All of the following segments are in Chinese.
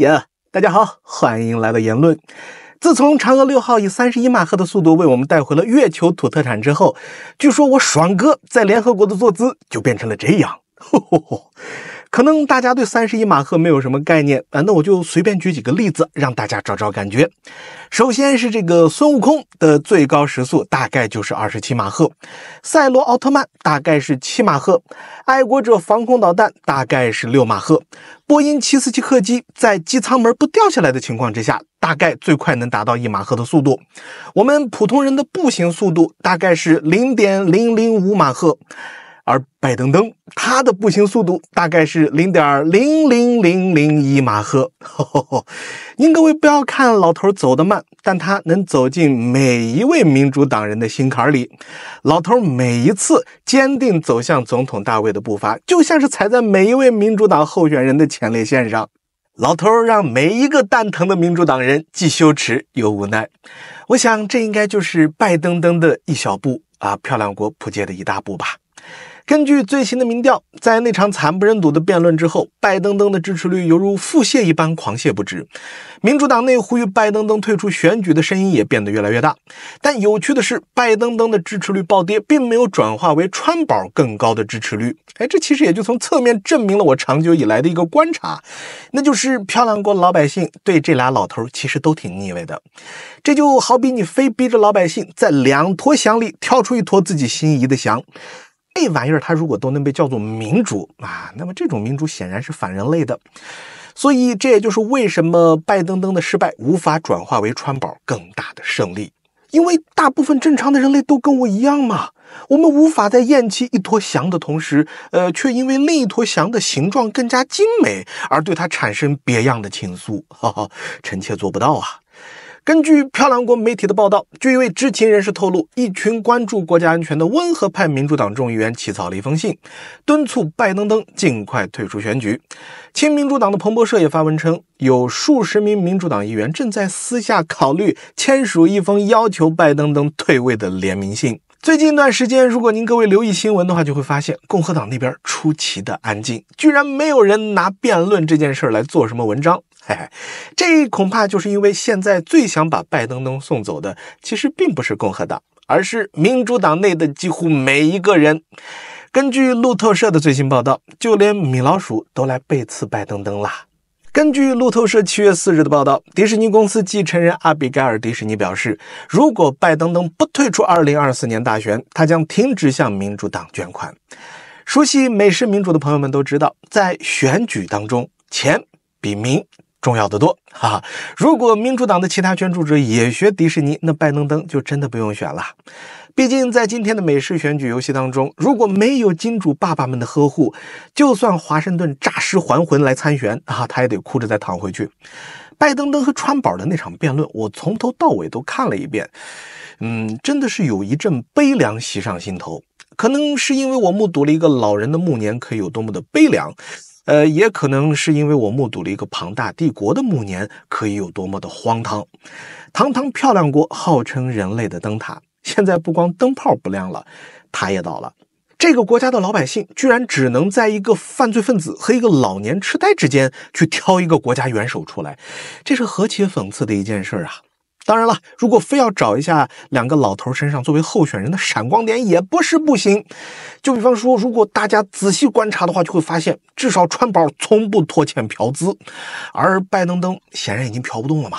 耶，大家好，欢迎来到言论。自从嫦娥六号以三十一马赫的速度为我们带回了月球土特产之后，据说我爽哥在联合国的坐姿就变成了这样。可能大家对三十一马赫没有什么概念啊，那我就随便举几个例子，让大家找找感觉。首先是这个孙悟空的最高时速大概就是二十七马赫，赛罗奥特曼大概是七马赫，爱国者防空导弹大概是六马赫，波音七四七客机在机舱门不掉下来的情况之下，大概最快能达到一马赫的速度。我们普通人的步行速度大概是零点零零五马赫。而拜登登他的步行速度大概是零点零零零零一马赫。您各位不要看老头走得慢，但他能走进每一位民主党人的心坎里。老头每一次坚定走向总统大位的步伐，就像是踩在每一位民主党候选人的前列腺上。老头让每一个蛋疼的民主党人既羞耻又无奈。我想这应该就是拜登登的一小步啊，漂亮国扑街的一大步吧。根据最新的民调，在那场惨不忍睹的辩论之后，拜登登的支持率犹如腹泻一般狂泻不止。民主党内呼吁拜登登退出选举的声音也变得越来越大。但有趣的是，拜登登的支持率暴跌，并没有转化为川宝更高的支持率。哎，这其实也就从侧面证明了我长久以来的一个观察，那就是漂亮国老百姓对这俩老头其实都挺腻味的。这就好比你非逼着老百姓在两坨翔里挑出一坨自己心仪的翔。这玩意儿，它如果都能被叫做民主啊，那么这种民主显然是反人类的。所以，这也就是为什么拜登登的失败无法转化为川宝更大的胜利，因为大部分正常的人类都跟我一样嘛，我们无法在厌弃一坨翔的同时，呃，却因为另一坨翔的形状更加精美而对它产生别样的情愫。哈哈，臣妾做不到啊。根据漂亮国媒体的报道，据一位知情人士透露，一群关注国家安全的温和派民主党众议员起草了一封信，敦促拜登登尽快退出选举。亲民主党的彭博社也发文称，有数十名民主党议员正在私下考虑签署一封要求拜登登退位的联名信。最近一段时间，如果您各位留意新闻的话，就会发现共和党那边出奇的安静，居然没有人拿辩论这件事儿来做什么文章。嘿，嘿，这恐怕就是因为现在最想把拜登登送走的，其实并不是共和党，而是民主党内的几乎每一个人。根据路透社的最新报道，就连米老鼠都来背刺拜登登了。根据路透社七月四日的报道，迪士尼公司继承人阿比盖尔·迪士尼表示，如果拜登登不退出二零二四年大选，他将停止向民主党捐款。熟悉美式民主的朋友们都知道，在选举当中，钱比名。重要的多啊！如果民主党的其他捐助者也学迪士尼，那拜登登就真的不用选了。毕竟在今天的美式选举游戏当中，如果没有金主爸爸们的呵护，就算华盛顿诈尸还魂来参选啊，他也得哭着再躺回去。拜登登和川宝的那场辩论，我从头到尾都看了一遍，嗯，真的是有一阵悲凉袭上心头。可能是因为我目睹了一个老人的暮年可以有多么的悲凉。呃，也可能是因为我目睹了一个庞大帝国的暮年可以有多么的荒唐。堂堂漂亮国，号称人类的灯塔，现在不光灯泡不亮了，塔也倒了。这个国家的老百姓居然只能在一个犯罪分子和一个老年痴呆之间去挑一个国家元首出来，这是何其讽刺的一件事啊！当然了，如果非要找一下两个老头身上作为候选人的闪光点，也不是不行。就比方说，如果大家仔细观察的话，就会发现，至少川宝从不拖欠嫖资，而拜登登显然已经嫖不动了嘛，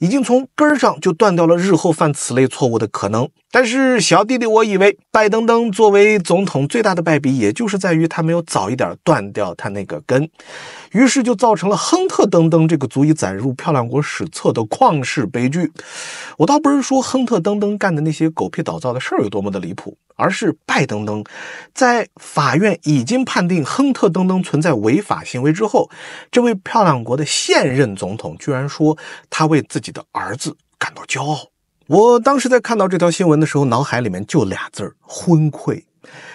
已经从根上就断掉了日后犯此类错误的可能。但是小弟弟，我以为拜登登作为总统最大的败笔，也就是在于他没有早一点断掉他那个根，于是就造成了亨特登登这个足以载入漂亮国史册的旷世悲剧。我倒不是说亨特登登干的那些狗屁倒灶的事儿有多么的离谱，而是拜登登在法院已经判定亨特登登存在违法行为之后，这位漂亮国的现任总统居然说他为自己的儿子感到骄傲。我当时在看到这条新闻的时候，脑海里面就俩字儿：昏聩。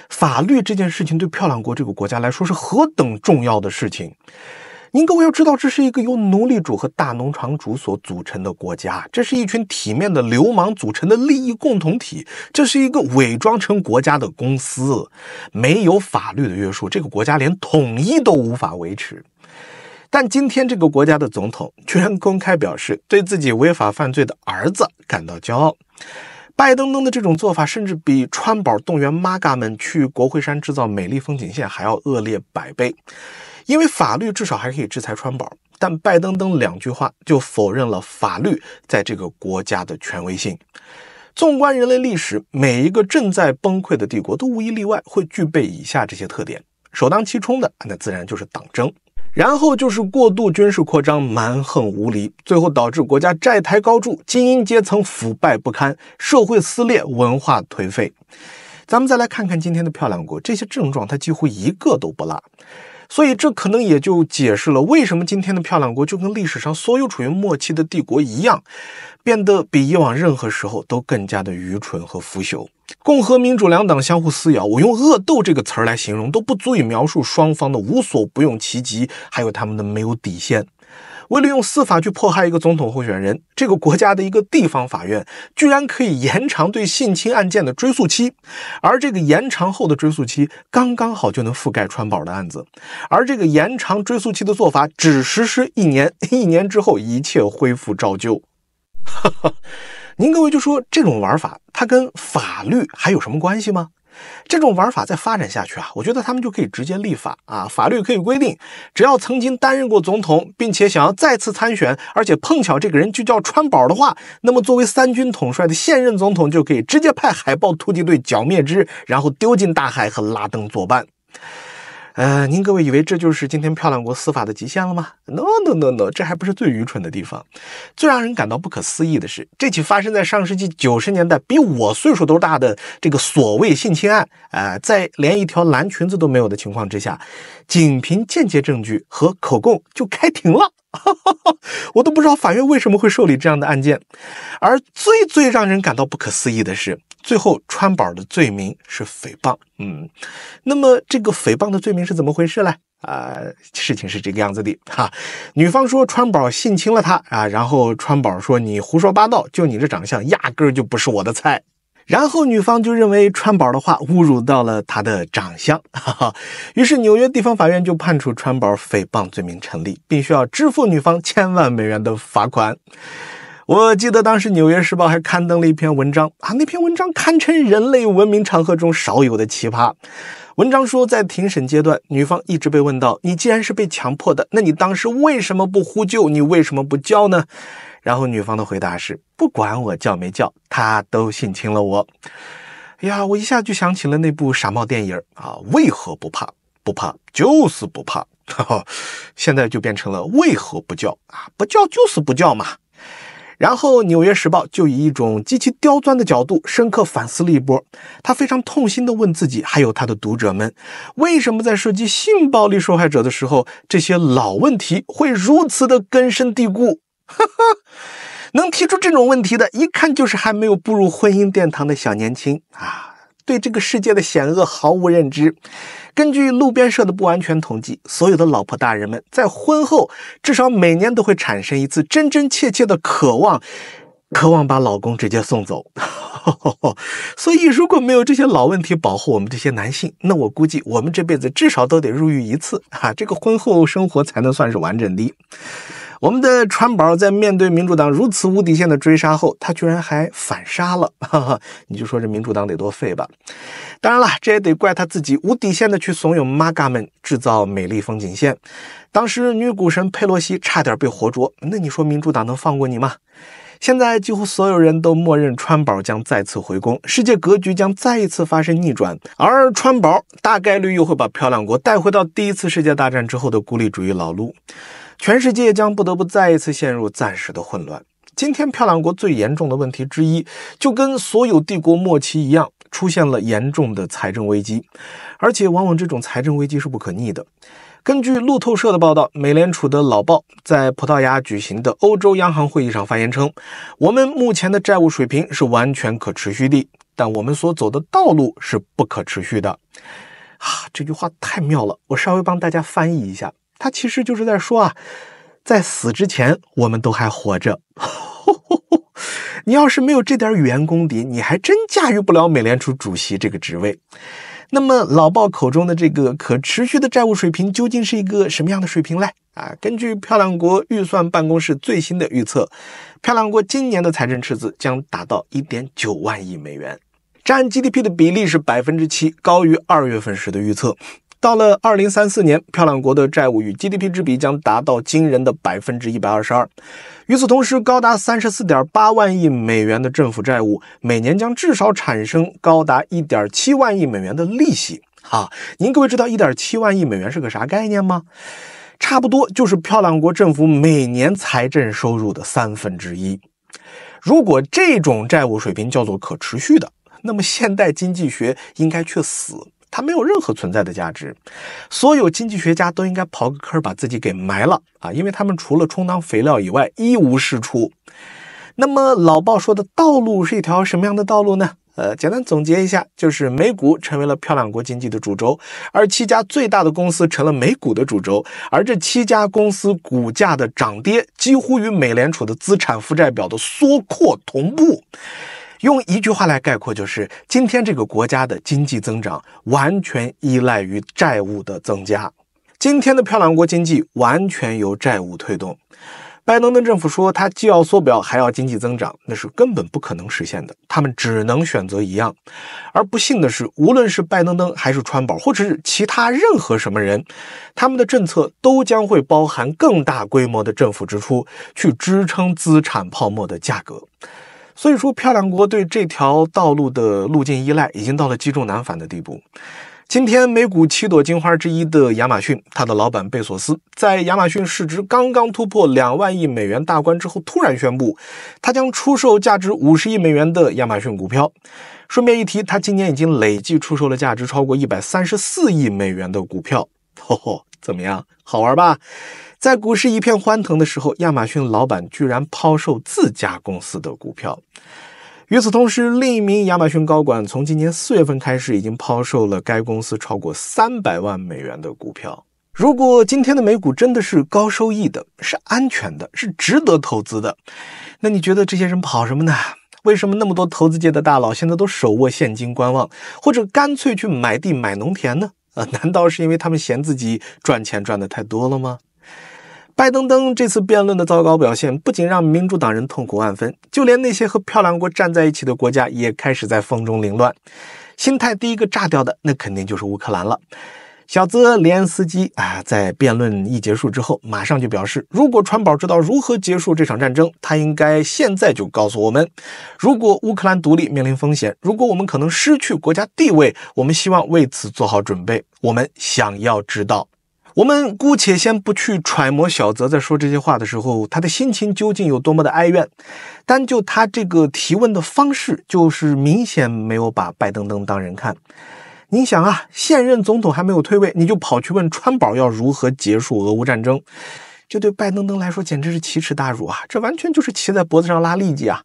法律这件事情对漂亮国这个国家来说是何等重要的事情！您各位要知道，这是一个由奴隶主和大农场主所组成的国家，这是一群体面的流氓组成的利益共同体，这是一个伪装成国家的公司，没有法律的约束，这个国家连统一都无法维持。但今天这个国家的总统居然公开表示对自己违法犯罪的儿子感到骄傲，拜登登的这种做法甚至比川宝动员妈嘎们去国会山制造美丽风景线还要恶劣百倍，因为法律至少还可以制裁川宝，但拜登登两句话就否认了法律在这个国家的权威性。纵观人类历史，每一个正在崩溃的帝国都无一例外会具备以下这些特点：首当其冲的那自然就是党争。然后就是过度军事扩张、蛮横无理，最后导致国家债台高筑、精英阶层腐败不堪、社会撕裂、文化颓废。咱们再来看看今天的漂亮国，这些症状它几乎一个都不落。所以，这可能也就解释了为什么今天的漂亮国就跟历史上所有处于末期的帝国一样，变得比以往任何时候都更加的愚蠢和腐朽。共和民主两党相互撕咬，我用“恶斗”这个词儿来形容都不足以描述双方的无所不用其极，还有他们的没有底线。为了用司法去迫害一个总统候选人，这个国家的一个地方法院居然可以延长对性侵案件的追诉期，而这个延长后的追诉期刚刚好就能覆盖川宝的案子，而这个延长追诉期的做法只实施一年，一年之后一切恢复照旧。哈哈，您各位就说这种玩法，它跟法律还有什么关系吗？这种玩法再发展下去啊，我觉得他们就可以直接立法啊，法律可以规定，只要曾经担任过总统，并且想要再次参选，而且碰巧这个人就叫川宝的话，那么作为三军统帅的现任总统就可以直接派海豹突击队剿灭之，然后丢进大海和拉登作伴。呃，您各位以为这就是今天漂亮国司法的极限了吗？No No No No，这还不是最愚蠢的地方。最让人感到不可思议的是，这起发生在上世纪九十年代、比我岁数都大的这个所谓性侵案，啊，在连一条蓝裙子都没有的情况之下，仅凭间接证据和口供就开庭了。哈哈哈，我都不知道法院为什么会受理这样的案件，而最最让人感到不可思议的是，最后川宝的罪名是诽谤。嗯，那么这个诽谤的罪名是怎么回事嘞？啊，事情是这个样子的哈，女方说川宝性侵了她啊，然后川宝说你胡说八道，就你这长相压根儿就不是我的菜。然后女方就认为川宝的话侮辱到了她的长相，哈哈。于是纽约地方法院就判处川宝诽谤罪名成立，并需要支付女方千万美元的罚款。我记得当时《纽约时报》还刊登了一篇文章啊，那篇文章堪称人类文明长河中少有的奇葩。文章说，在庭审阶段，女方一直被问到：“你既然是被强迫的，那你当时为什么不呼救？你为什么不叫呢？”然后女方的回答是：不管我叫没叫，他都性侵了我。哎呀，我一下就想起了那部傻帽电影啊！为何不怕？不怕就是不怕。现在就变成了为何不叫啊？不叫就是不叫嘛。然后《纽约时报》就以一种极其刁钻的角度，深刻反思了一波。他非常痛心地问自己，还有他的读者们：为什么在涉及性暴力受害者的时候，这些老问题会如此的根深蒂固？能提出这种问题的，一看就是还没有步入婚姻殿堂的小年轻啊，对这个世界的险恶毫无认知。根据路边社的不完全统计，所有的老婆大人们在婚后至少每年都会产生一次真真切切的渴望，渴望把老公直接送走。所以如果没有这些老问题保护我们这些男性，那我估计我们这辈子至少都得入狱一次啊！这个婚后生活才能算是完整的。我们的川宝在面对民主党如此无底线的追杀后，他居然还反杀了，你就说这民主党得多废吧？当然了，这也得怪他自己无底线的去怂恿玛咖们制造美丽风景线。当时女股神佩洛西差点被活捉，那你说民主党能放过你吗？现在几乎所有人都默认川宝将再次回宫，世界格局将再一次发生逆转，而川宝大概率又会把漂亮国带回到第一次世界大战之后的孤立主义老路。全世界将不得不再一次陷入暂时的混乱。今天，漂亮国最严重的问题之一，就跟所有帝国末期一样，出现了严重的财政危机，而且往往这种财政危机是不可逆的。根据路透社的报道，美联储的老报在葡萄牙举行的欧洲央行会议上发言称：“我们目前的债务水平是完全可持续的，但我们所走的道路是不可持续的。”啊，这句话太妙了，我稍微帮大家翻译一下。他其实就是在说啊，在死之前我们都还活着。你要是没有这点语言功底，你还真驾驭不了美联储主席这个职位。那么老鲍口中的这个可持续的债务水平究竟是一个什么样的水平嘞？啊，根据漂亮国预算办公室最新的预测，漂亮国今年的财政赤字将达到一点九万亿美元，占 GDP 的比例是百分之七，高于二月份时的预测。到了二零三四年，漂亮国的债务与 GDP 之比将达到惊人的百分之一百二十二。与此同时，高达三十四点八万亿美元的政府债务，每年将至少产生高达一点七万亿美元的利息。哈，您各位知道一点七万亿美元是个啥概念吗？差不多就是漂亮国政府每年财政收入的三分之一。如果这种债务水平叫做可持续的，那么现代经济学应该去死。它没有任何存在的价值，所有经济学家都应该刨个坑把自己给埋了啊！因为他们除了充当肥料以外一无是处。那么老鲍说的道路是一条什么样的道路呢？呃，简单总结一下，就是美股成为了漂亮国经济的主轴，而七家最大的公司成了美股的主轴，而这七家公司股价的涨跌几乎与美联储的资产负债表的缩扩同步。用一句话来概括，就是今天这个国家的经济增长完全依赖于债务的增加。今天的漂亮国经济完全由债务推动。拜登的政府说，他既要缩表，还要经济增长，那是根本不可能实现的。他们只能选择一样。而不幸的是，无论是拜登登还是川宝，或者是其他任何什么人，他们的政策都将会包含更大规模的政府支出，去支撑资产泡沫的价格。所以说，漂亮国对这条道路的路径依赖已经到了积重难返的地步。今天，美股七朵金花之一的亚马逊，它的老板贝索斯在亚马逊市值刚刚突破两万亿美元大关之后，突然宣布，他将出售价值五十亿美元的亚马逊股票。顺便一提，他今年已经累计出售了价值超过一百三十四亿美元的股票。吼、哦，怎么样，好玩吧？在股市一片欢腾的时候，亚马逊老板居然抛售自家公司的股票。与此同时，另一名亚马逊高管从今年四月份开始，已经抛售了该公司超过三百万美元的股票。如果今天的美股真的是高收益的，是安全的，是值得投资的，那你觉得这些人跑什么呢？为什么那么多投资界的大佬现在都手握现金观望，或者干脆去买地买农田呢？啊，难道是因为他们嫌自己赚钱赚的太多了吗？拜登登这次辩论的糟糕表现，不仅让民主党人痛苦万分，就连那些和漂亮国站在一起的国家也开始在风中凌乱。心态第一个炸掉的，那肯定就是乌克兰了。小泽连斯基啊，在辩论一结束之后，马上就表示，如果川宝知道如何结束这场战争，他应该现在就告诉我们。如果乌克兰独立面临风险，如果我们可能失去国家地位，我们希望为此做好准备。我们想要知道。我们姑且先不去揣摩小泽在说这些话的时候，他的心情究竟有多么的哀怨。单就他这个提问的方式，就是明显没有把拜登登当人看。你想啊，现任总统还没有退位，你就跑去问川宝要如何结束俄乌战争，这对拜登登来说简直是奇耻大辱啊！这完全就是骑在脖子上拉痢疾啊！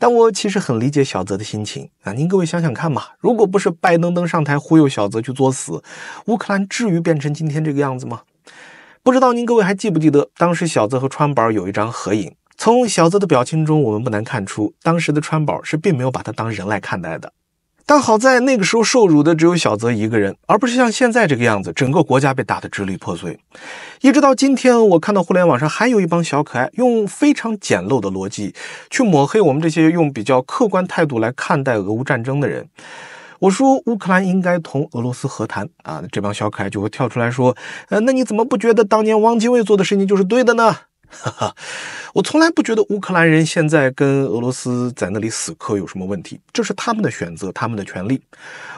但我其实很理解小泽的心情啊！您各位想想看嘛，如果不是拜登登上台忽悠小泽去作死，乌克兰至于变成今天这个样子吗？不知道您各位还记不记得，当时小泽和川宝有一张合影，从小泽的表情中，我们不难看出，当时的川宝是并没有把他当人来看待的。但好在那个时候受辱的只有小泽一个人，而不是像现在这个样子，整个国家被打得支离破碎。一直到今天，我看到互联网上还有一帮小可爱，用非常简陋的逻辑去抹黑我们这些用比较客观态度来看待俄乌战争的人。我说乌克兰应该同俄罗斯和谈啊，这帮小可爱就会跳出来说，呃，那你怎么不觉得当年汪精卫做的事情就是对的呢？哈哈，我从来不觉得乌克兰人现在跟俄罗斯在那里死磕有什么问题，这是他们的选择，他们的权利。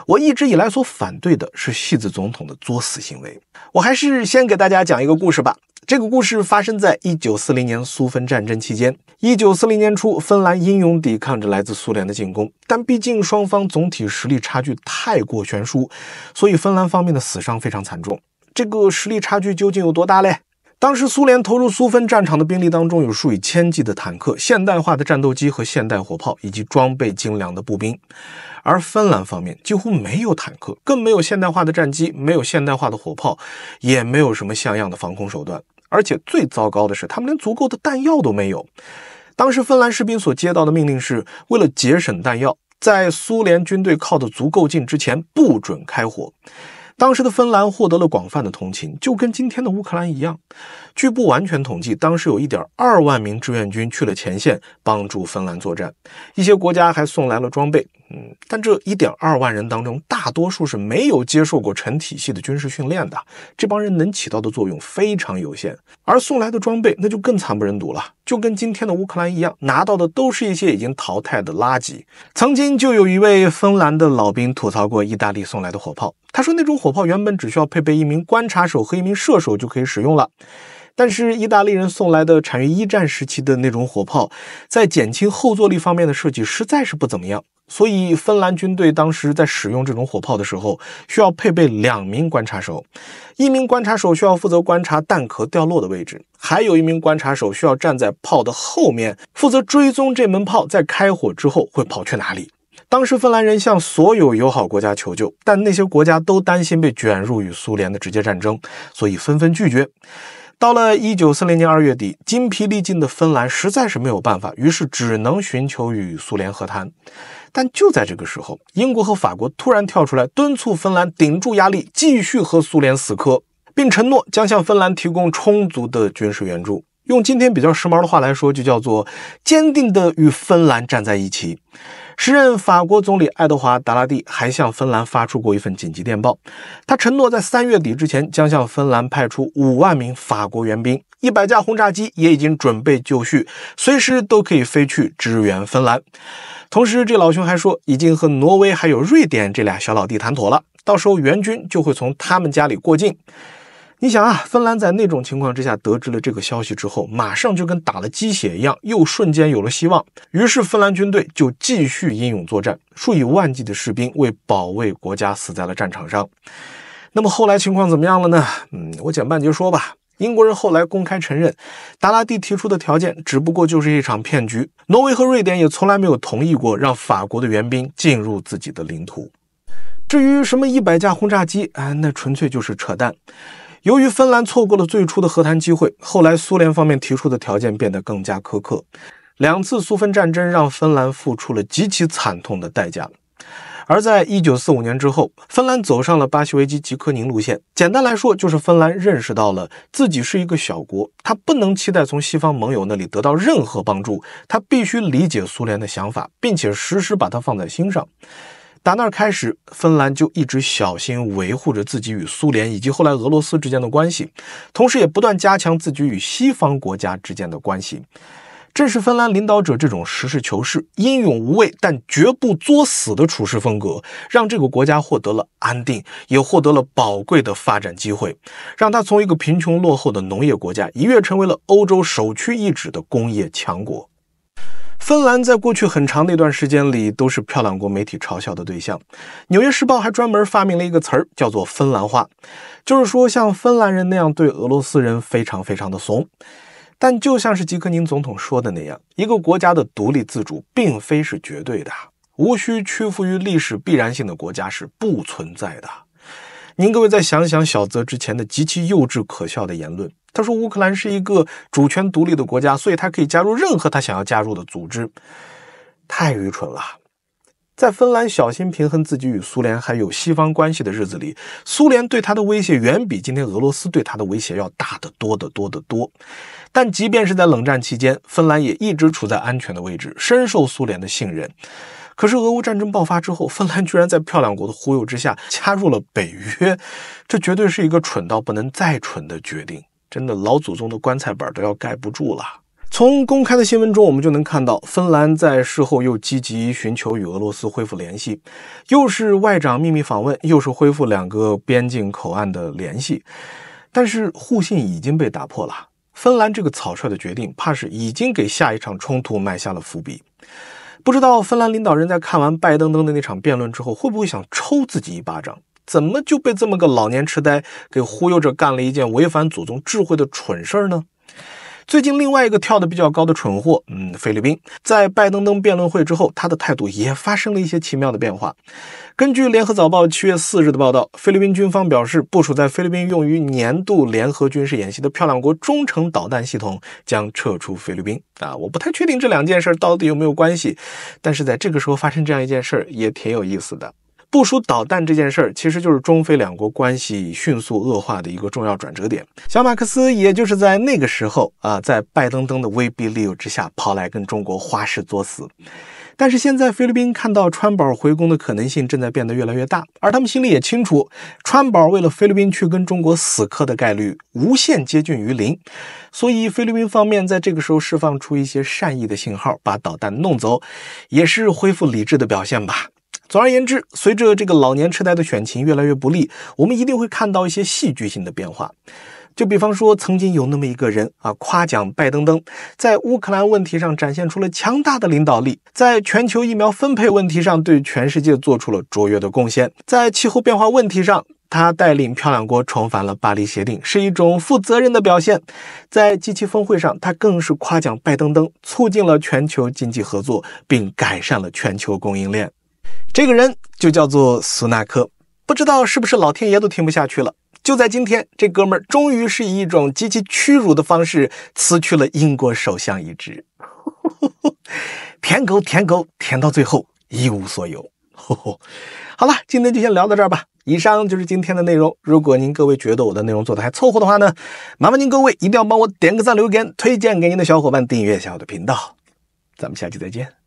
我一直以来所反对的是“戏子总统”的作死行为。我还是先给大家讲一个故事吧。这个故事发生在一九四零年苏芬战争期间。一九四零年初，芬兰英勇抵抗着来自苏联的进攻，但毕竟双方总体实力差距太过悬殊，所以芬兰方面的死伤非常惨重。这个实力差距究竟有多大嘞？当时，苏联投入苏芬战场的兵力当中有数以千计的坦克、现代化的战斗机和现代火炮，以及装备精良的步兵，而芬兰方面几乎没有坦克，更没有现代化的战机，没有现代化的火炮，也没有什么像样的防空手段。而且最糟糕的是，他们连足够的弹药都没有。当时，芬兰士兵所接到的命令是为了节省弹药，在苏联军队靠得足够近之前，不准开火。当时的芬兰获得了广泛的同情，就跟今天的乌克兰一样。据不完全统计，当时有一点二万名志愿军去了前线帮助芬兰作战，一些国家还送来了装备。嗯，但这一点二万人当中，大多数是没有接受过成体系的军事训练的。这帮人能起到的作用非常有限，而送来的装备那就更惨不忍睹了。就跟今天的乌克兰一样，拿到的都是一些已经淘汰的垃圾。曾经就有一位芬兰的老兵吐槽过意大利送来的火炮，他说那种火炮原本只需要配备一名观察手和一名射手就可以使用了，但是意大利人送来的产于一战时期的那种火炮，在减轻后坐力方面的设计实在是不怎么样。所以，芬兰军队当时在使用这种火炮的时候，需要配备两名观察手，一名观察手需要负责观察弹壳掉落的位置，还有一名观察手需要站在炮的后面，负责追踪这门炮在开火之后会跑去哪里。当时，芬兰人向所有友好国家求救，但那些国家都担心被卷入与苏联的直接战争，所以纷纷拒绝。到了一九四零年二月底，筋疲力尽的芬兰实在是没有办法，于是只能寻求与苏联和谈。但就在这个时候，英国和法国突然跳出来，敦促芬兰顶住压力，继续和苏联死磕，并承诺将向芬兰提供充足的军事援助。用今天比较时髦的话来说，就叫做坚定地与芬兰站在一起。时任法国总理爱德华·达拉蒂还向芬兰发出过一份紧急电报，他承诺在三月底之前将向芬兰派出五万名法国援兵。一百架轰炸机也已经准备就绪，随时都可以飞去支援芬兰。同时，这老兄还说，已经和挪威还有瑞典这俩小老弟谈妥了，到时候援军就会从他们家里过境。你想啊，芬兰在那种情况之下，得知了这个消息之后，马上就跟打了鸡血一样，又瞬间有了希望。于是，芬兰军队就继续英勇作战，数以万计的士兵为保卫国家死在了战场上。那么后来情况怎么样了呢？嗯，我简半截说吧。英国人后来公开承认，达拉蒂提出的条件只不过就是一场骗局。挪威和瑞典也从来没有同意过让法国的援兵进入自己的领土。至于什么一百架轰炸机，哎，那纯粹就是扯淡。由于芬兰错过了最初的和谈机会，后来苏联方面提出的条件变得更加苛刻。两次苏芬战争让芬兰付出了极其惨痛的代价。而在一九四五年之后，芬兰走上了巴西维基吉科宁路线。简单来说，就是芬兰认识到了自己是一个小国，他不能期待从西方盟友那里得到任何帮助，他必须理解苏联的想法，并且时时把它放在心上。打那儿开始，芬兰就一直小心维护着自己与苏联以及后来俄罗斯之间的关系，同时也不断加强自己与西方国家之间的关系。正是芬兰领导者这种实事求是、英勇无畏但绝不作死的处事风格，让这个国家获得了安定，也获得了宝贵的发展机会，让他从一个贫穷落后的农业国家一跃成为了欧洲首屈一指的工业强国。芬兰在过去很长的一段时间里都是漂亮国媒体嘲笑的对象，《纽约时报》还专门发明了一个词儿，叫做“芬兰话”，就是说像芬兰人那样对俄罗斯人非常非常的怂。但就像是吉克宁总统说的那样，一个国家的独立自主并非是绝对的，无需屈服于历史必然性的国家是不存在的。您各位再想想小泽之前的极其幼稚可笑的言论，他说乌克兰是一个主权独立的国家，所以他可以加入任何他想要加入的组织，太愚蠢了。在芬兰小心平衡自己与苏联还有西方关系的日子里，苏联对他的威胁远比今天俄罗斯对他的威胁要大得多得多得多。但即便是在冷战期间，芬兰也一直处在安全的位置，深受苏联的信任。可是俄乌战争爆发之后，芬兰居然在漂亮国的忽悠之下加入了北约，这绝对是一个蠢到不能再蠢的决定！真的，老祖宗的棺材板都要盖不住了。从公开的新闻中，我们就能看到，芬兰在事后又积极寻求与俄罗斯恢复联系，又是外长秘密访问，又是恢复两个边境口岸的联系，但是互信已经被打破了。芬兰这个草率的决定，怕是已经给下一场冲突埋下了伏笔。不知道芬兰领导人在看完拜登登的那场辩论之后，会不会想抽自己一巴掌？怎么就被这么个老年痴呆给忽悠着干了一件违反祖宗智慧的蠢事儿呢？最近另外一个跳的比较高的蠢货，嗯，菲律宾在拜登登辩论会之后，他的态度也发生了一些奇妙的变化。根据联合早报七月四日的报道，菲律宾军方表示，部署在菲律宾用于年度联合军事演习的“漂亮国”中程导弹系统将撤出菲律宾。啊，我不太确定这两件事到底有没有关系，但是在这个时候发生这样一件事儿也挺有意思的。部署导弹这件事儿，其实就是中菲两国关系迅速恶化的一个重要转折点。小马克思也就是在那个时候啊，在拜登登的威逼利诱之下，跑来跟中国花式作死。但是现在菲律宾看到川宝回攻的可能性正在变得越来越大，而他们心里也清楚，川宝为了菲律宾去跟中国死磕的概率无限接近于零。所以菲律宾方面在这个时候释放出一些善意的信号，把导弹弄走，也是恢复理智的表现吧。总而言之，随着这个老年痴呆的选情越来越不利，我们一定会看到一些戏剧性的变化。就比方说，曾经有那么一个人啊，夸奖拜登登在乌克兰问题上展现出了强大的领导力，在全球疫苗分配问题上对全世界做出了卓越的贡献，在气候变化问题上，他带领漂亮国重返了巴黎协定，是一种负责任的表现。在 G7 峰会上，他更是夸奖拜登登，促进了全球经济合作，并改善了全球供应链。这个人就叫做苏纳克，不知道是不是老天爷都听不下去了。就在今天，这哥们儿终于是以一种极其屈辱的方式辞去了英国首相一职，舔狗舔狗舔到最后一无所有。好了，今天就先聊到这儿吧。以上就是今天的内容。如果您各位觉得我的内容做的还凑合的话呢，麻烦您各位一定要帮我点个赞、留个言、推荐给您的小伙伴、订阅一下我的频道。咱们下期再见。